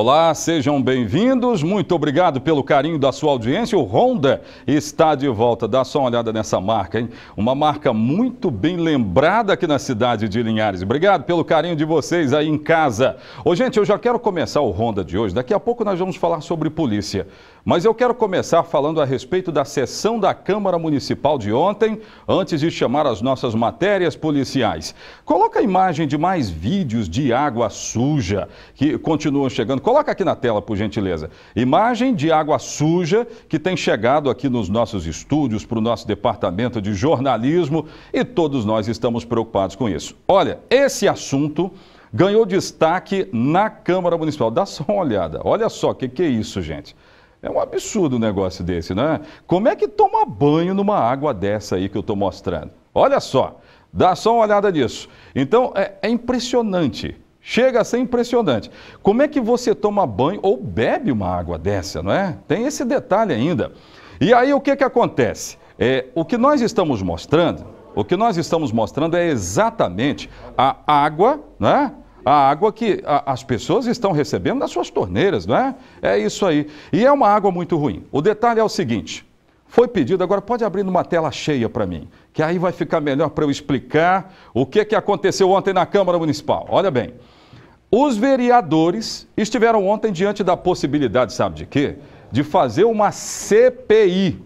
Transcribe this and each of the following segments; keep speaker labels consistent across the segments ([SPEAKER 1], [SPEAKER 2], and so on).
[SPEAKER 1] Olá, sejam bem-vindos. Muito obrigado pelo carinho da sua audiência. O Honda está de volta. Dá só uma olhada nessa marca, hein? Uma marca muito bem lembrada aqui na cidade de Linhares. Obrigado pelo carinho de vocês aí em casa. Ô, gente, eu já quero começar o Honda de hoje. Daqui a pouco nós vamos falar sobre polícia. Mas eu quero começar falando a respeito da sessão da Câmara Municipal de ontem, antes de chamar as nossas matérias policiais. Coloca a imagem de mais vídeos de água suja que continuam chegando. Coloca aqui na tela, por gentileza. Imagem de água suja que tem chegado aqui nos nossos estúdios, para o nosso departamento de jornalismo e todos nós estamos preocupados com isso. Olha, esse assunto ganhou destaque na Câmara Municipal. Dá só uma olhada. Olha só o que, que é isso, gente. É um absurdo um negócio desse, né? Como é que toma banho numa água dessa aí que eu estou mostrando? Olha só, dá só uma olhada nisso. Então, é, é impressionante Chega a ser impressionante. Como é que você toma banho ou bebe uma água dessa, não é? Tem esse detalhe ainda. E aí o que, que acontece? É, o que nós estamos mostrando, o que nós estamos mostrando é exatamente a água, né? a água que as pessoas estão recebendo nas suas torneiras, não é? É isso aí. E é uma água muito ruim. O detalhe é o seguinte: foi pedido, agora pode abrir numa tela cheia para mim, que aí vai ficar melhor para eu explicar o que, que aconteceu ontem na Câmara Municipal. Olha bem, os vereadores estiveram ontem diante da possibilidade, sabe de quê? De fazer uma CPI,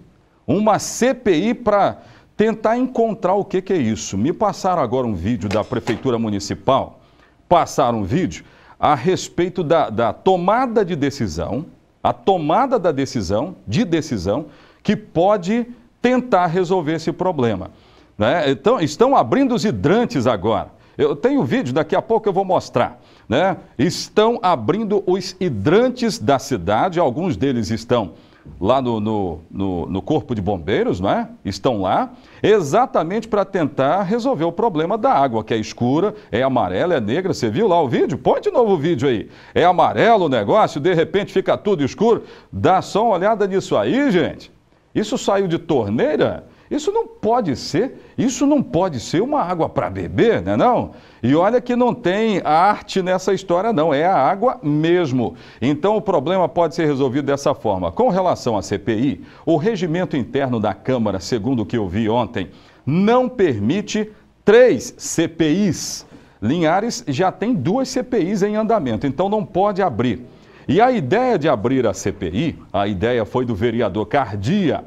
[SPEAKER 1] uma CPI para tentar encontrar o que, que é isso. Me passaram agora um vídeo da Prefeitura Municipal, passaram um vídeo a respeito da, da tomada de decisão, a tomada da decisão, de decisão, que pode tentar resolver esse problema. Né? Então, estão abrindo os hidrantes agora. Eu tenho vídeo, daqui a pouco eu vou mostrar. Né? Estão abrindo os hidrantes da cidade, alguns deles estão lá no, no, no, no Corpo de Bombeiros, não é? Estão lá, exatamente para tentar resolver o problema da água, que é escura, é amarela, é negra. Você viu lá o vídeo? Põe de novo o vídeo aí. É amarelo o negócio, de repente fica tudo escuro. Dá só uma olhada nisso aí, gente. Isso saiu de torneira? Isso não pode ser, isso não pode ser uma água para beber, né não? E olha que não tem arte nessa história não, é a água mesmo. Então o problema pode ser resolvido dessa forma. Com relação à CPI, o regimento interno da Câmara, segundo o que eu vi ontem, não permite três CPIs. Linhares já tem duas CPIs em andamento, então não pode abrir e a ideia de abrir a CPI, a ideia foi do vereador Cardia,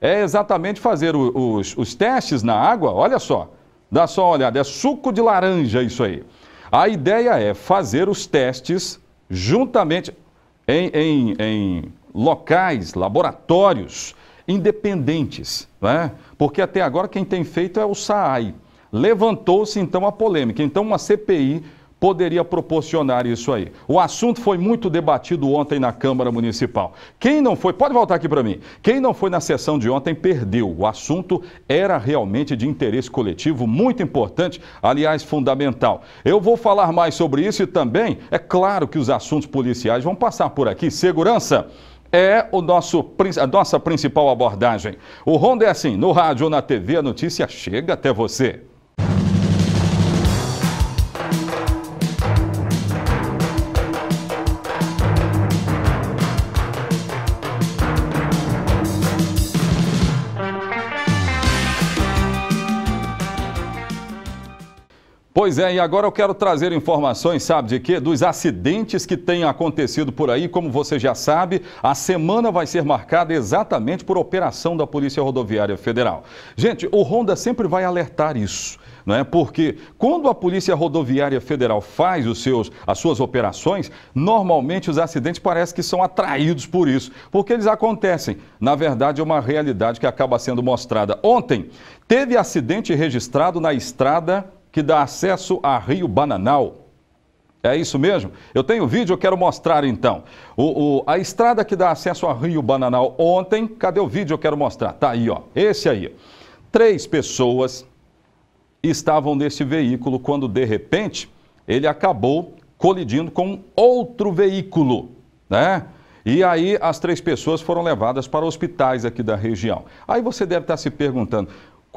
[SPEAKER 1] é exatamente fazer os, os testes na água, olha só, dá só uma olhada, é suco de laranja isso aí. A ideia é fazer os testes juntamente em, em, em locais, laboratórios independentes, né? porque até agora quem tem feito é o SAAI. Levantou-se então a polêmica. Então, uma CPI poderia proporcionar isso aí. O assunto foi muito debatido ontem na Câmara Municipal. Quem não foi, pode voltar aqui para mim. Quem não foi na sessão de ontem perdeu. O assunto era realmente de interesse coletivo, muito importante, aliás, fundamental. Eu vou falar mais sobre isso e também, é claro que os assuntos policiais vão passar por aqui. Segurança é o nosso, a nossa principal abordagem. O Ronda é assim, no rádio ou na TV, a notícia chega até você. Pois é, e agora eu quero trazer informações, sabe de quê? Dos acidentes que têm acontecido por aí. Como você já sabe, a semana vai ser marcada exatamente por operação da Polícia Rodoviária Federal. Gente, o Honda sempre vai alertar isso. é? Porque quando a Polícia Rodoviária Federal faz os seus, as suas operações, normalmente os acidentes parecem que são atraídos por isso, porque eles acontecem. Na verdade, é uma realidade que acaba sendo mostrada. Ontem teve acidente registrado na estrada que dá acesso a Rio Bananal. É isso mesmo? Eu tenho vídeo, eu quero mostrar então. O, o, a estrada que dá acesso a Rio Bananal ontem, cadê o vídeo? Eu quero mostrar. Tá aí, ó. Esse aí. Três pessoas estavam nesse veículo quando, de repente, ele acabou colidindo com outro veículo, né? E aí as três pessoas foram levadas para hospitais aqui da região. Aí você deve estar se perguntando,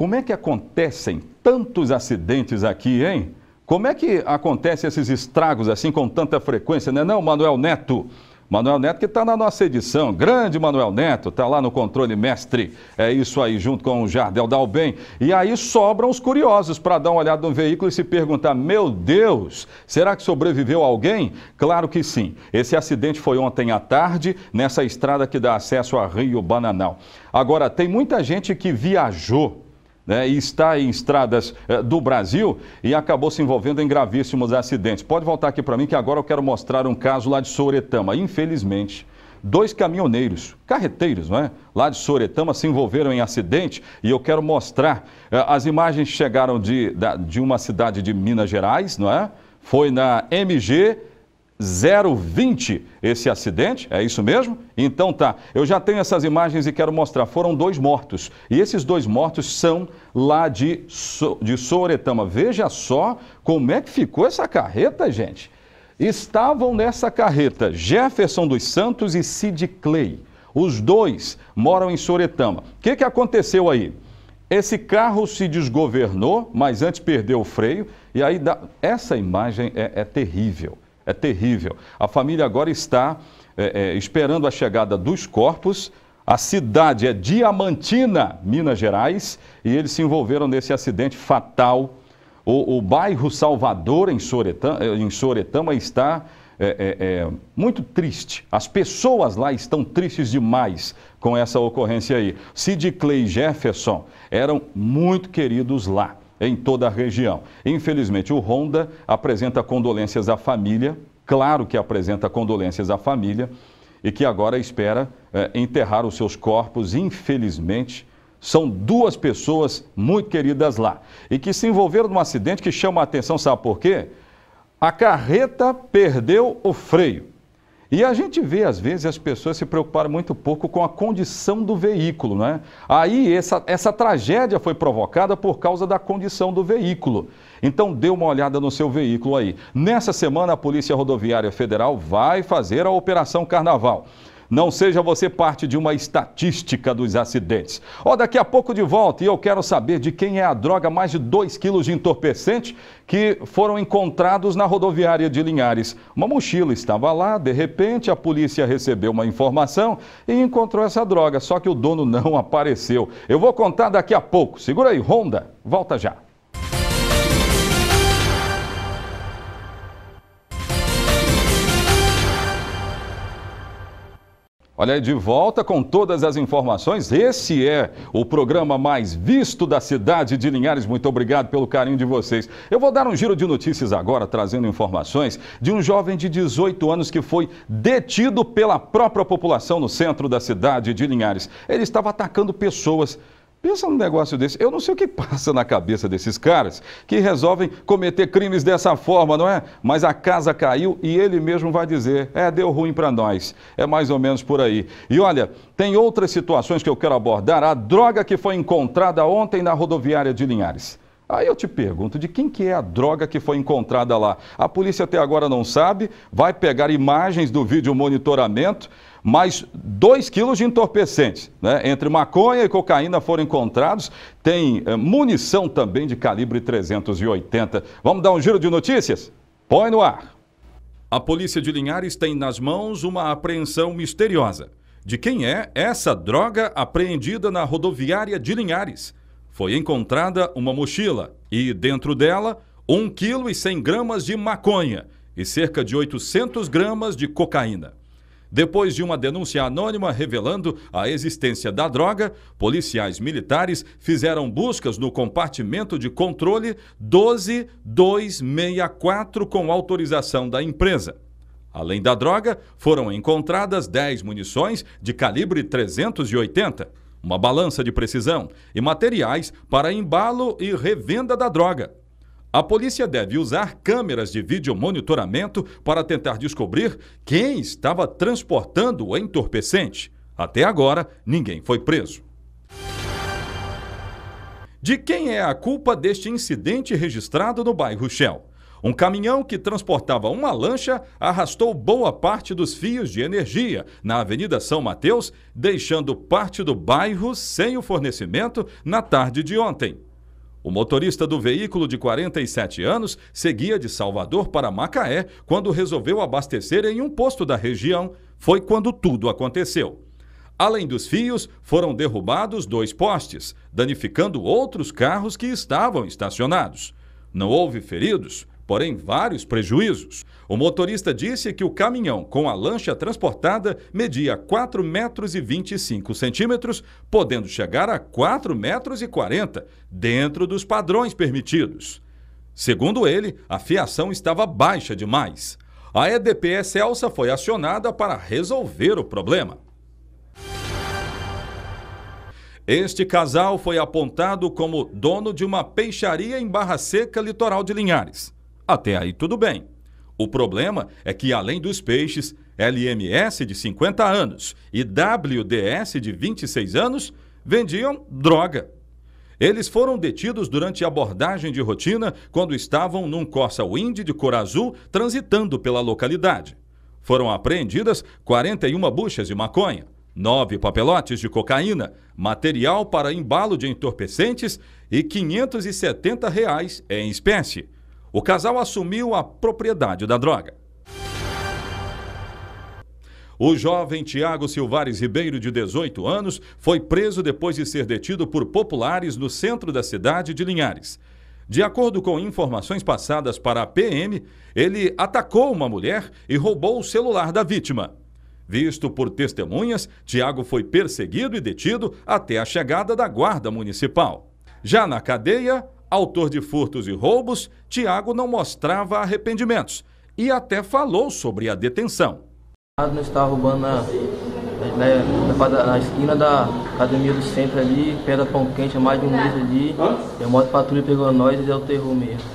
[SPEAKER 1] como é que acontecem tantos acidentes aqui, hein? Como é que acontecem esses estragos assim com tanta frequência, né? Não, Manuel Neto. Manuel Neto que está na nossa edição. Grande Manuel Neto, está lá no controle mestre. É isso aí, junto com o Jardel Dalben. E aí sobram os curiosos para dar uma olhada no veículo e se perguntar, meu Deus, será que sobreviveu alguém? Claro que sim. Esse acidente foi ontem à tarde, nessa estrada que dá acesso a Rio Bananal. Agora, tem muita gente que viajou né, e está em estradas eh, do Brasil e acabou se envolvendo em gravíssimos acidentes. Pode voltar aqui para mim que agora eu quero mostrar um caso lá de Soretama. Infelizmente, dois caminhoneiros, carreteiros, não é? Lá de Soretama se envolveram em acidente e eu quero mostrar. Eh, as imagens chegaram de, de uma cidade de Minas Gerais, não é? Foi na MG 020 esse acidente, é isso mesmo? Então tá, eu já tenho essas imagens e quero mostrar. Foram dois mortos. E esses dois mortos são lá de, so de Souretama. Veja só como é que ficou essa carreta, gente. Estavam nessa carreta Jefferson dos Santos e Sid Clay. Os dois moram em Soretama. O que, que aconteceu aí? Esse carro se desgovernou, mas antes perdeu o freio. E aí, dá... essa imagem é, é terrível. É terrível. A família agora está é, é, esperando a chegada dos corpos. A cidade é Diamantina, Minas Gerais, e eles se envolveram nesse acidente fatal. O, o bairro Salvador, em Soretama, é, em Soretama está é, é, é, muito triste. As pessoas lá estão tristes demais com essa ocorrência aí. Sid Clay e Jefferson eram muito queridos lá em toda a região. Infelizmente, o Honda apresenta condolências à família, claro que apresenta condolências à família, e que agora espera é, enterrar os seus corpos, infelizmente. São duas pessoas muito queridas lá e que se envolveram num acidente que chama a atenção, sabe por quê? A carreta perdeu o freio. E a gente vê, às vezes, as pessoas se preocuparem muito pouco com a condição do veículo, né? Aí essa, essa tragédia foi provocada por causa da condição do veículo. Então dê uma olhada no seu veículo aí. Nessa semana, a Polícia Rodoviária Federal vai fazer a Operação Carnaval. Não seja você parte de uma estatística dos acidentes. Ó, oh, daqui a pouco de volta e eu quero saber de quem é a droga mais de 2 quilos de entorpecente que foram encontrados na rodoviária de Linhares. Uma mochila estava lá, de repente a polícia recebeu uma informação e encontrou essa droga, só que o dono não apareceu. Eu vou contar daqui a pouco. Segura aí, Honda, volta já. Olha aí, de volta com todas as informações. Esse é o programa mais visto da cidade de Linhares. Muito obrigado pelo carinho de vocês. Eu vou dar um giro de notícias agora, trazendo informações de um jovem de 18 anos que foi detido pela própria população no centro da cidade de Linhares. Ele estava atacando pessoas Pensa num negócio desse. Eu não sei o que passa na cabeça desses caras que resolvem cometer crimes dessa forma, não é? Mas a casa caiu e ele mesmo vai dizer: é, deu ruim para nós. É mais ou menos por aí. E olha, tem outras situações que eu quero abordar. A droga que foi encontrada ontem na rodoviária de Linhares. Aí eu te pergunto, de quem que é a droga que foi encontrada lá? A polícia até agora não sabe, vai pegar imagens do vídeo monitoramento, mais 2 quilos de entorpecentes. Né? Entre maconha e cocaína foram encontrados. Tem eh, munição também de calibre 380. Vamos dar um giro de notícias? Põe no ar. A polícia de Linhares tem nas mãos uma apreensão misteriosa. De quem é essa droga apreendida na rodoviária de Linhares? Foi encontrada uma mochila e, dentro dela, 1,1 kg de maconha e cerca de 800 gramas de cocaína. Depois de uma denúncia anônima revelando a existência da droga, policiais militares fizeram buscas no compartimento de controle 12264 com autorização da empresa. Além da droga, foram encontradas 10 munições de calibre 380, uma balança de precisão e materiais para embalo e revenda da droga. A polícia deve usar câmeras de vídeo monitoramento para tentar descobrir quem estava transportando o entorpecente. Até agora, ninguém foi preso. De quem é a culpa deste incidente registrado no bairro Shell? Um caminhão que transportava uma lancha arrastou boa parte dos fios de energia na Avenida São Mateus, deixando parte do bairro sem o fornecimento na tarde de ontem. O motorista do veículo de 47 anos seguia de Salvador para Macaé quando resolveu abastecer em um posto da região. Foi quando tudo aconteceu. Além dos fios, foram derrubados dois postes, danificando outros carros que estavam estacionados. Não houve feridos, porém vários prejuízos. O motorista disse que o caminhão com a lancha transportada media 4 metros e 25 centímetros, podendo chegar a 4 metros e 40, dentro dos padrões permitidos. Segundo ele, a fiação estava baixa demais. A EDP Elsa foi acionada para resolver o problema. Este casal foi apontado como dono de uma peixaria em Barra Seca, litoral de Linhares. Até aí tudo bem. O problema é que, além dos peixes, LMS de 50 anos e WDS de 26 anos vendiam droga. Eles foram detidos durante abordagem de rotina quando estavam num Corsa Wind de cor azul transitando pela localidade. Foram apreendidas 41 buchas de maconha, 9 papelotes de cocaína, material para embalo de entorpecentes e 570 reais em espécie. O casal assumiu a propriedade da droga. O jovem Tiago Silvares Ribeiro, de 18 anos, foi preso depois de ser detido por populares no centro da cidade de Linhares. De acordo com informações passadas para a PM, ele atacou uma mulher e roubou o celular da vítima. Visto por testemunhas, Tiago foi perseguido e detido até a chegada da Guarda Municipal. Já na cadeia, autor de furtos e roubos, Tiago não mostrava arrependimentos e até falou sobre a detenção. Não estava roubando na, na, na, na, esquina da academia do centro ali, pedra pão quente, mais de um mês ali. E a moto patrulha pegou nós e deu terror mesmo.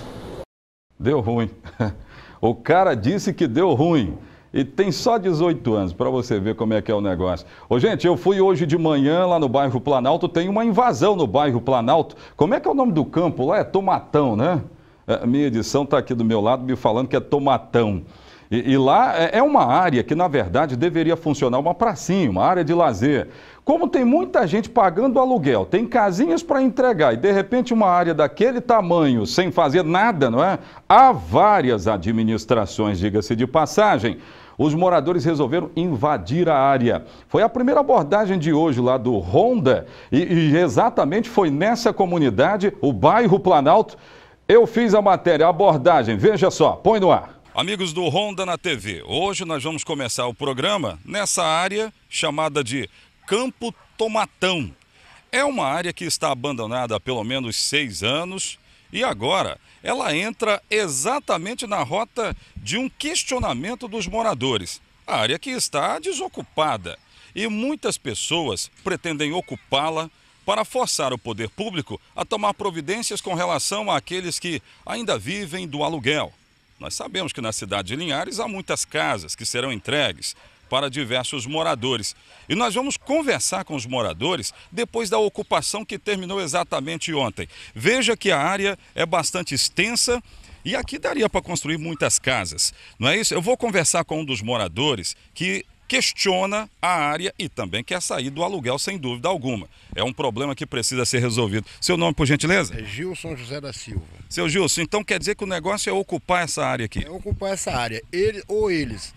[SPEAKER 1] Deu ruim. O cara disse que deu ruim e tem só 18 anos, para você ver como é que é o negócio. Ô, gente, eu fui hoje de manhã lá no bairro Planalto, tem uma invasão no bairro Planalto. Como é que é o nome do campo lá? É Tomatão, né? É, minha edição está aqui do meu lado me falando que é Tomatão. E, e, lá é, é uma área que, na verdade, deveria funcionar uma pracinha, uma área de lazer. Como tem muita gente pagando aluguel, tem casinhas para entregar e, de repente, uma área daquele tamanho, sem fazer nada, não é? Há várias administrações, diga-se de passagem. Os moradores resolveram invadir a área. Foi a primeira abordagem de hoje lá do Honda e, e exatamente foi nessa comunidade, o bairro Planalto. Eu fiz a matéria, a abordagem, veja só, põe no ar. Amigos do Honda na TV, hoje nós vamos começar o programa nessa área chamada de Campo Tomatão. É uma área que está abandonada há pelo menos seis anos e agora ela entra exatamente na rota de um questionamento dos moradores. A área que está desocupada e muitas pessoas pretendem ocupá-la para forçar o poder público a tomar providências com relação àqueles que ainda vivem do aluguel. Nós sabemos que na cidade de Linhares há muitas casas que serão entregues para diversos moradores. E nós vamos conversar com os moradores depois da ocupação que terminou exatamente ontem. Veja que a área é bastante extensa e aqui daria para construir muitas casas, não é isso? Eu vou conversar com um dos moradores que questiona a área e também quer sair do aluguel, sem dúvida alguma. É um problema que precisa ser resolvido. Seu nome, por gentileza? É Gilson José da Silva. Seu Gilson, então quer dizer que o negócio é ocupar essa área aqui? É ocupar essa área. Ele ou eles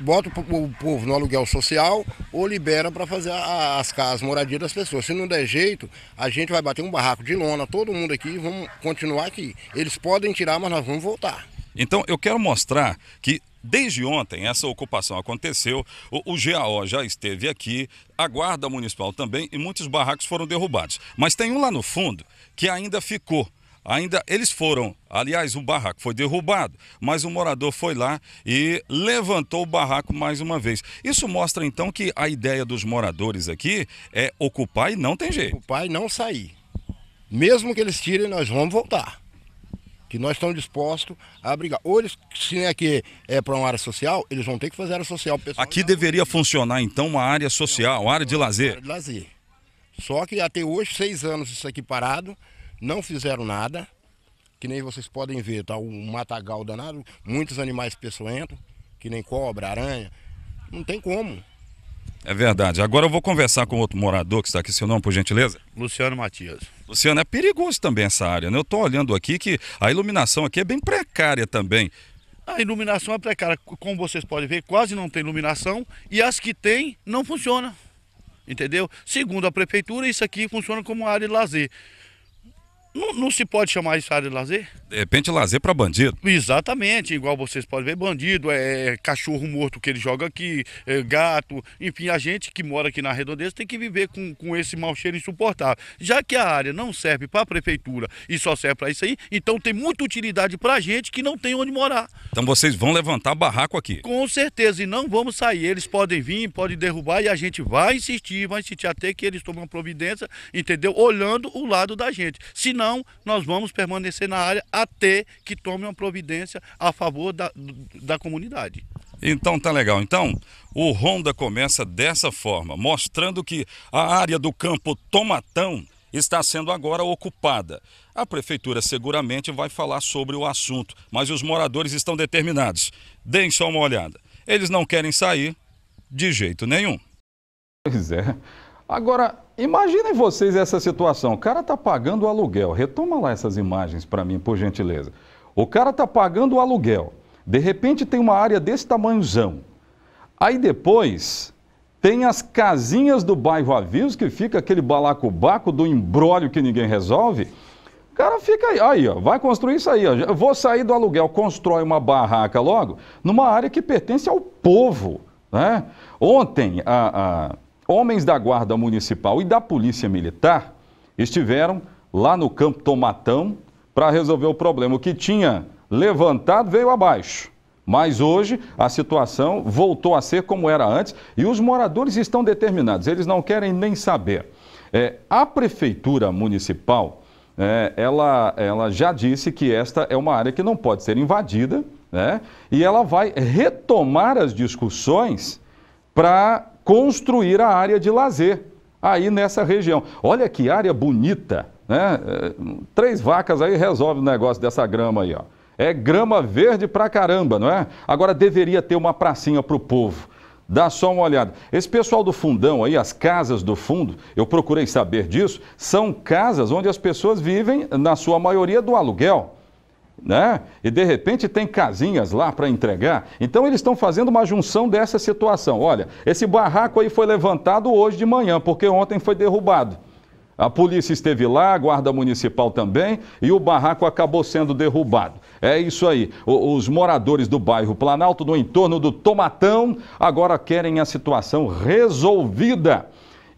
[SPEAKER 1] botam o povo no aluguel social ou libera para fazer as casas, moradia das pessoas. Se não der jeito, a gente vai bater um barraco de lona, todo mundo aqui, vamos continuar aqui. Eles podem tirar, mas nós vamos voltar. Então eu quero mostrar que Desde ontem, essa ocupação aconteceu, o, o GAO já esteve aqui, a Guarda Municipal também, e muitos barracos foram derrubados. Mas tem um lá no fundo que ainda ficou ainda eles foram, aliás, o barraco foi derrubado, mas o morador foi lá e levantou o barraco mais uma vez. Isso mostra então que a ideia dos moradores aqui é ocupar e não tem jeito. Ocupar e não sair. Mesmo que eles tirem, nós vamos voltar que nós estamos dispostos a brigar. Ou eles, se é que é para uma área social, eles vão ter que fazer área social. Pessoal, Aqui deveria funcionar então uma área social, uma área de lazer. Área de lazer. Só que até hoje, seis anos isso aqui parado, não fizeram nada, que nem vocês podem ver, tá um matagal danado, muitos animais peçoentos, que nem cobra, aranha, não tem como. É verdade. Agora eu vou conversar com outro morador que está aqui, seu nome, por gentileza? Luciano Matias. Luciano, é perigoso também essa área, né? Eu estou olhando aqui que a iluminação aqui é bem precária também. A iluminação é precária. Como vocês podem ver, quase não tem iluminação e as que tem não funciona. Entendeu? Segundo a prefeitura, isso aqui funciona como área de lazer. Não, não, se pode chamar isso área de lazer? De repente, lazer para bandido. Exatamente, igual vocês podem ver, bandido, é, é cachorro morto que ele joga aqui, é, gato, enfim, a gente que mora aqui na redondeza tem que viver com, com esse mau cheiro insuportável. Já que a área não serve para a prefeitura e só serve para isso aí, então tem muita utilidade para a gente que não tem onde morar. Então vocês vão levantar barraco aqui? Com certeza, e não vamos sair. Eles podem vir, podem derrubar e a gente vai insistir, vai insistir até que eles tomem providência, entendeu? Olhando o lado da gente. Se não não, nós vamos permanecer na área até que tome uma providência a favor da, da comunidade. Então tá legal. Então, o ronda começa dessa forma, mostrando que a área do campo Tomatão está sendo agora ocupada. A prefeitura seguramente vai falar sobre o assunto, mas os moradores estão determinados. Deem só uma olhada. Eles não querem sair de jeito nenhum. Pois é. Agora, Imaginem vocês essa situação. O cara está pagando o aluguel. Retoma lá essas imagens para mim, por gentileza. O cara está pagando o aluguel. De repente tem uma área desse tamanhozão. Aí depois tem as casinhas do bairro Avios, que fica aquele balacobaco do embrólio que ninguém resolve. O cara fica aí, aí ó, vai construir isso aí. Ó. Eu vou sair do aluguel, constrói uma barraca logo, numa área que pertence ao povo. Né? Ontem, a, a Homens da Guarda Municipal e da Polícia Militar estiveram lá no campo Tomatão para resolver o problema. O que tinha levantado veio abaixo. Mas hoje a situação voltou a ser como era antes e os moradores estão determinados, eles não querem nem saber. É, a Prefeitura Municipal, é, ela, ela já disse que esta é uma área que não pode ser invadida né? e ela vai retomar as discussões para construir a área de lazer aí nessa região. Olha que área bonita, né? É, três vacas aí resolve o negócio dessa grama aí, ó. É grama verde pra caramba, não é? Agora deveria ter uma pracinha pro povo. Dá só uma olhada. Esse pessoal do fundão aí, as casas do fundo, eu procurei saber disso, são casas onde as pessoas vivem, na sua maioria, do aluguel. Né? E de repente tem casinhas lá para entregar. Então eles estão fazendo uma junção dessa situação. Olha, esse barraco aí foi levantado hoje de manhã, porque ontem foi derrubado. A polícia esteve lá, a guarda municipal também, e o barraco acabou sendo derrubado. É isso aí. O, os moradores do bairro Planalto, no entorno do Tomatão, agora querem a situação resolvida.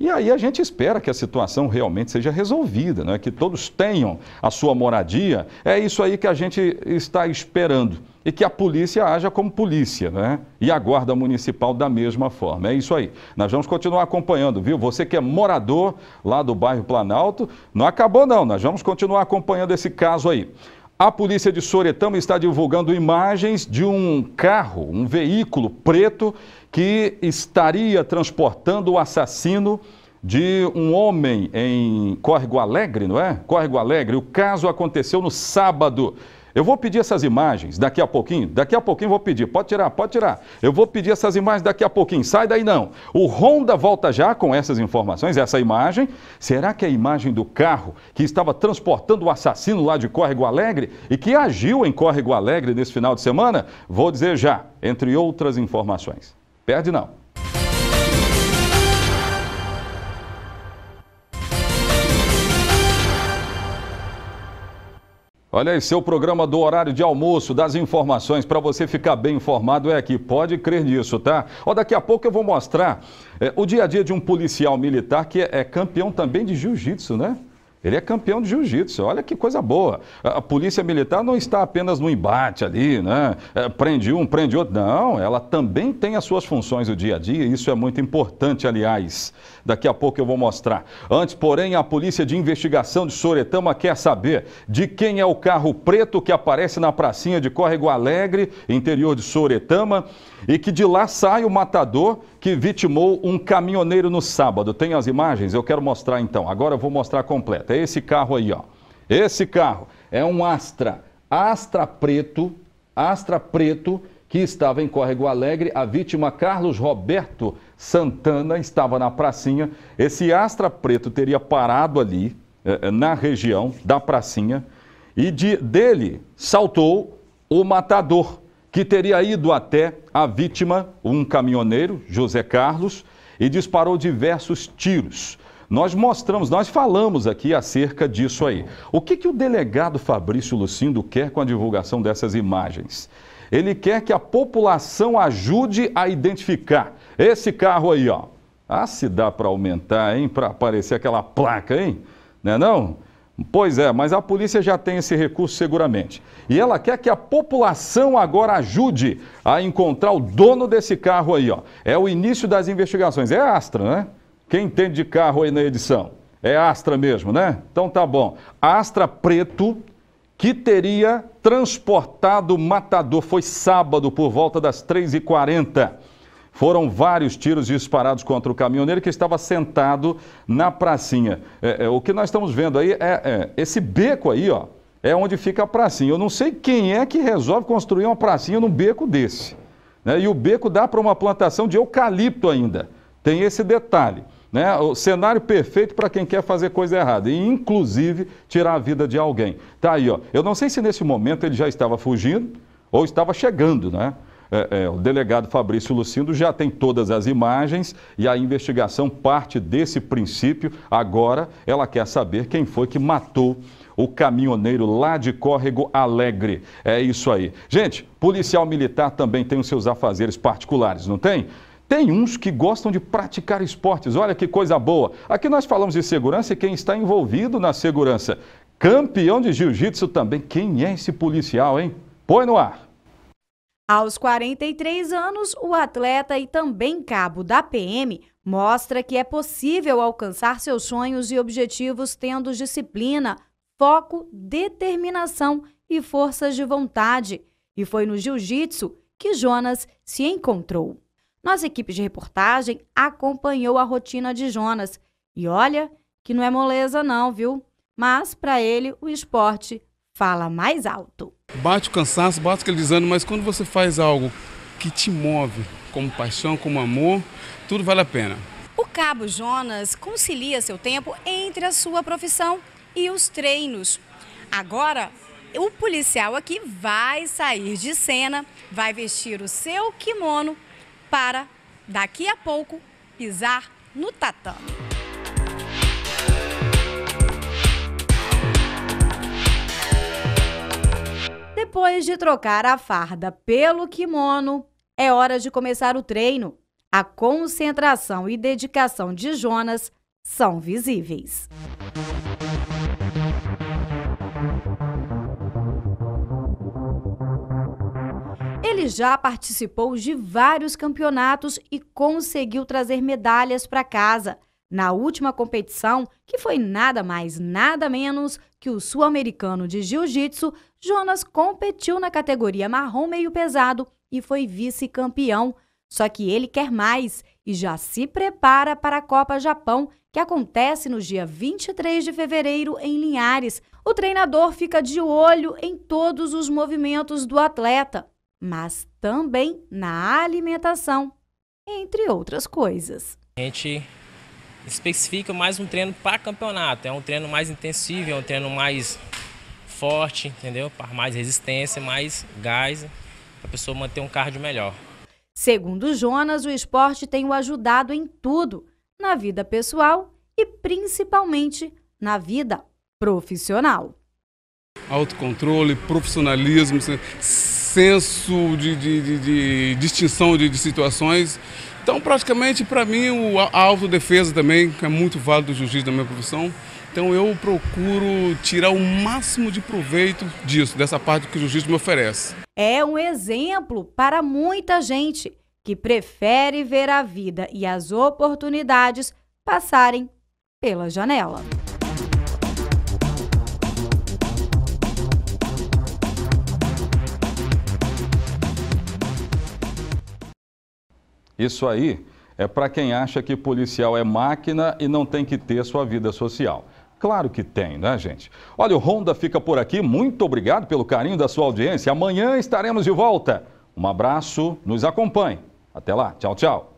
[SPEAKER 1] E aí a gente espera que a situação realmente seja resolvida, né? que todos tenham a sua moradia. É isso aí que a gente está esperando. E que a polícia haja como polícia, né? E a guarda municipal da mesma forma. É isso aí. Nós vamos continuar acompanhando, viu? Você que é morador lá do bairro Planalto, não acabou não. Nós vamos continuar acompanhando esse caso aí. A polícia de Soretama está divulgando imagens de um carro, um veículo preto que estaria transportando o assassino de um homem em Córrego Alegre, não é? Córrego Alegre. O caso aconteceu no sábado. Eu vou pedir essas imagens daqui a pouquinho. Daqui a pouquinho vou pedir. Pode tirar, pode tirar. Eu vou pedir essas imagens daqui a pouquinho. Sai daí não. O Honda volta já com essas informações, essa imagem. Será que é a imagem do carro que estava transportando o assassino lá de Córrego Alegre e que agiu em Córrego Alegre nesse final de semana? Vou dizer já, entre outras informações. Perde não. Olha aí, seu programa do horário de almoço, das informações, para você ficar bem informado é aqui. Pode crer nisso, tá? Ó, daqui a pouco eu vou mostrar é, o dia a dia de um policial militar que é, é campeão também de jiu-jitsu, né? Ele é campeão de jiu-jitsu, olha que coisa boa. A polícia militar não está apenas no embate ali, né? É, prende um, prende outro. Não, ela também tem as suas funções no dia a dia, isso é muito importante, aliás. Daqui a pouco eu vou mostrar. Antes, porém, a polícia de investigação de Soretama quer saber de quem é o carro preto que aparece na pracinha de Córrego Alegre, interior de Soretama, e que de lá sai o matador que vitimou um caminhoneiro no sábado. Tem as imagens? Eu quero mostrar então. Agora eu vou mostrar completa. É esse carro aí, ó. Esse carro é um Astra, Astra preto, Astra preto, que estava em Córrego Alegre. A vítima, Carlos Roberto Santana, estava na pracinha. Esse Astra preto teria parado ali, eh, eh, na região da pracinha, e de, dele saltou o matador que teria ido até a vítima, um caminhoneiro, José Carlos, e disparou diversos tiros. Nós mostramos, nós falamos aqui acerca disso aí. O que, que o delegado Fabrício Lucindo quer com a divulgação dessas imagens? Ele quer que a população ajude a identificar esse carro aí, ó. Ah, se dá para aumentar, hein? Para aparecer aquela placa, hein? Não é não? Pois é, mas a polícia já tem esse recurso seguramente. E ela quer que a população agora ajude a encontrar o dono desse carro aí, ó. É o início das investigações. É Astra, né? Quem entende de carro aí na edição? É Astra mesmo, né? Então tá bom. Astra preto que teria transportado o matador. Foi sábado por volta das 3h40. Foram vários tiros disparados contra o caminhoneiro que estava sentado na pracinha. É, é, o que nós estamos vendo aí é, é esse beco aí, ó, é onde fica a pracinha. Eu não sei quem é que resolve construir uma pracinha num beco desse. Né? E o beco dá para uma plantação de eucalipto ainda. Tem esse detalhe. Né? O cenário perfeito para quem quer fazer coisa errada e, inclusive, tirar a vida de alguém. Tá aí, ó. Eu não sei se nesse momento ele já estava fugindo ou estava chegando, né? é, é, o delegado Fabrício Lucindo já tem todas as imagens e a investigação parte desse princípio. Agora ela quer saber quem foi que matou o caminhoneiro lá de Córrego Alegre. É isso aí. Gente, policial militar também tem os seus afazeres particulares, não tem? Tem uns que gostam de praticar esportes, olha que coisa boa. Aqui nós falamos de segurança e quem está envolvido na segurança. Campeão de jiu-jitsu também. Quem é esse policial, hein? Põe no ar.
[SPEAKER 2] Aos 43 anos, o atleta e também cabo da PM mostra que é possível alcançar seus sonhos e objetivos tendo disciplina, foco, determinação e forças de vontade. E foi no jiu-jitsu que Jonas se encontrou. Nossa equipe de reportagem acompanhou a rotina de Jonas e olha que não é moleza não, viu? Mas para ele o esporte fala mais alto.
[SPEAKER 1] Bate o cansaço, bate aquele desânimo, mas quando você faz algo que te move, como paixão, como amor, tudo vale a pena.
[SPEAKER 2] O Cabo Jonas concilia seu tempo entre a sua profissão e os treinos. Agora, o policial aqui vai sair de cena, vai vestir o seu kimono para, daqui a pouco, pisar no tatame. Depois de trocar a farda pelo kimono, é hora de começar o treino. A concentração e dedicação de Jonas são visíveis. Ele já participou de vários campeonatos e conseguiu trazer medalhas para casa. Na última competição, que foi nada mais, nada menos que o sul-americano de jiu-jitsu, Jonas competiu na categoria marrom meio pesado e foi vice-campeão. Só que ele quer mais e já se prepara para a Copa Japão, que acontece no dia 23 de fevereiro em Linhares. O treinador fica de olho em todos os movimentos do atleta, mas também na alimentação, entre outras coisas.
[SPEAKER 1] A gente especifica mais um treino para campeonato. É um treino mais intensivo, é um treino mais forte, entendeu? Para mais resistência, mais gás, para a pessoa manter um cardio melhor.
[SPEAKER 2] Segundo Jonas, o esporte tem o ajudado em tudo, na vida pessoal e principalmente na vida profissional.
[SPEAKER 1] Autocontrole, profissionalismo, senso de, de, de, de distinção de situações então, praticamente, para mim, a autodefesa também, que é muito válido do jiu-jitsu da minha profissão. Então, eu procuro tirar o máximo de proveito disso, dessa parte que o jiu-jitsu me oferece.
[SPEAKER 2] É um exemplo para muita gente que prefere ver a vida e as oportunidades passarem pela janela.
[SPEAKER 1] Isso aí é para quem acha que policial é máquina e não tem que ter sua vida social. Claro que tem, né, gente? Olha, o Ronda fica por aqui. Muito obrigado pelo carinho da sua audiência. Amanhã estaremos de volta. Um abraço, nos acompanhe. Até lá. Tchau, tchau.